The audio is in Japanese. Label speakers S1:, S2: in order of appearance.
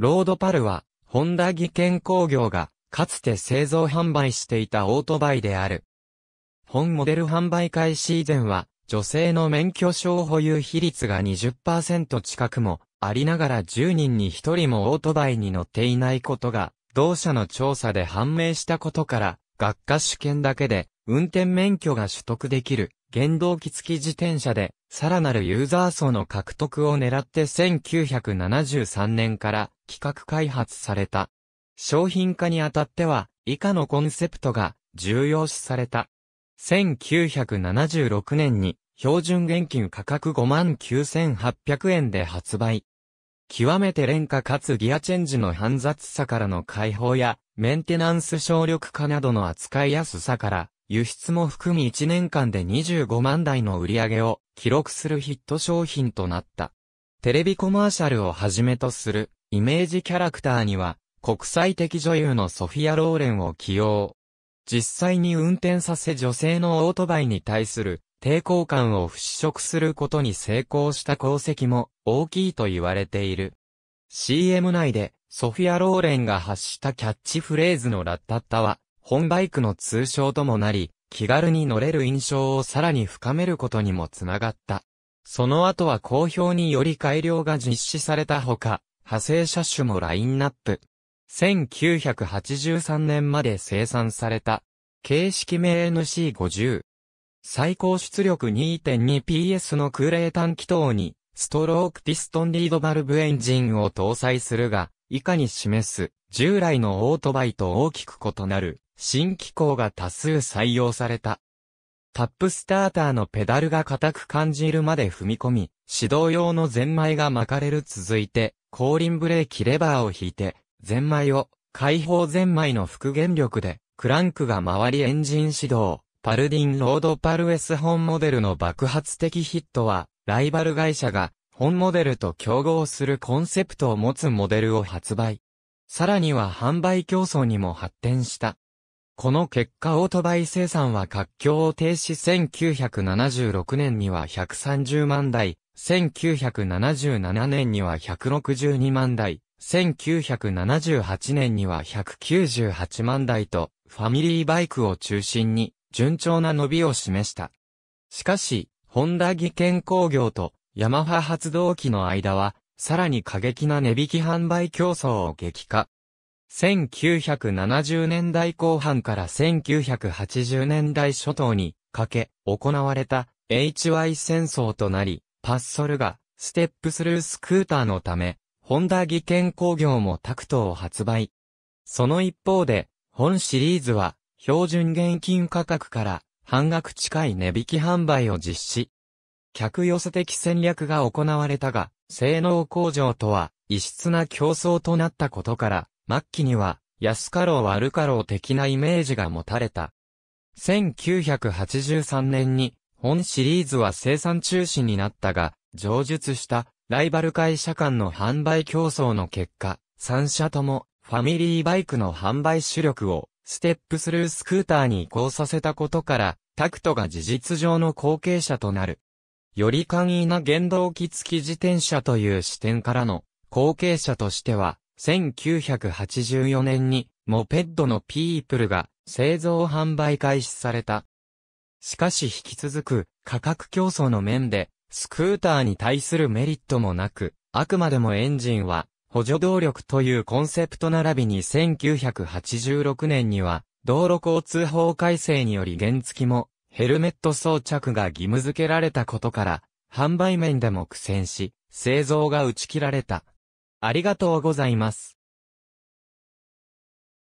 S1: ロードパルは、ホンダ技研工業が、かつて製造販売していたオートバイである。本モデル販売開始以前は、女性の免許証保有比率が20%近くもありながら10人に1人もオートバイに乗っていないことが、同社の調査で判明したことから、学科試験だけで運転免許が取得できる原動機付き自転車でさらなるユーザー層の獲得を狙って1973年から企画開発された。商品化にあたっては以下のコンセプトが重要視された。1976年に標準現金価格59,800円で発売。極めて廉価かつギアチェンジの煩雑さからの解放や、メンテナンス省力化などの扱いやすさから、輸出も含み1年間で25万台の売り上げを記録するヒット商品となった。テレビコマーシャルをはじめとするイメージキャラクターには国際的女優のソフィア・ローレンを起用。実際に運転させ女性のオートバイに対する抵抗感を払拭することに成功した功績も大きいと言われている。CM 内でソフィア・ローレンが発したキャッチフレーズのラッタッタは本バイクの通称ともなり、気軽に乗れる印象をさらに深めることにもつながった。その後は好評により改良が実施されたほか、派生車種もラインナップ。1983年まで生産された、形式名 NC50。最高出力 2.2PS の空冷単気筒に、ストロークピストンリードバルブエンジンを搭載するが、以下に示す、従来のオートバイと大きく異なる、新機構が多数採用された。タップスターターのペダルが硬く感じるまで踏み込み、指導用のゼンマイが巻かれる続いて、後輪ブレーキレバーを引いて、ゼンマイを、解放ゼンマイの復元力で、クランクが回りエンジン始動、パルディンロードパルエス本モデルの爆発的ヒットは、ライバル会社が、本モデルと競合するコンセプトを持つモデルを発売。さらには販売競争にも発展した。この結果オートバイ生産は活況を停止1976年には130万台、1977年には162万台、1978年には198万台と、ファミリーバイクを中心に、順調な伸びを示した。しかし、ホンダ技研工業とヤマハ発動機の間は、さらに過激な値引き販売競争を激化。1970年代後半から1980年代初頭にかけ行われた HY 戦争となり、パッソルがステップスルースクーターのため、ホンダ技研工業もタクトを発売。その一方で、本シリーズは標準現金価格から半額近い値引き販売を実施。客寄せ的戦略が行われたが、性能向上とは異質な競争となったことから、末期には、安かろう悪かろう的なイメージが持たれた。1983年に、本シリーズは生産中止になったが、上述したライバル会社間の販売競争の結果、3社ともファミリーバイクの販売主力をステップスルースクーターに移行させたことから、タクトが事実上の後継者となる。より簡易な原動機付き自転車という視点からの後継者としては、1984年にモペッドのピープルが製造販売開始された。しかし引き続く価格競争の面でスクーターに対するメリットもなく、あくまでもエンジンは補助動力というコンセプト並びに1986年には道路交通法改正により原付もヘルメット装着が義務付けられたことから販売面でも苦戦し製造が打ち切られた。ありがとうございます。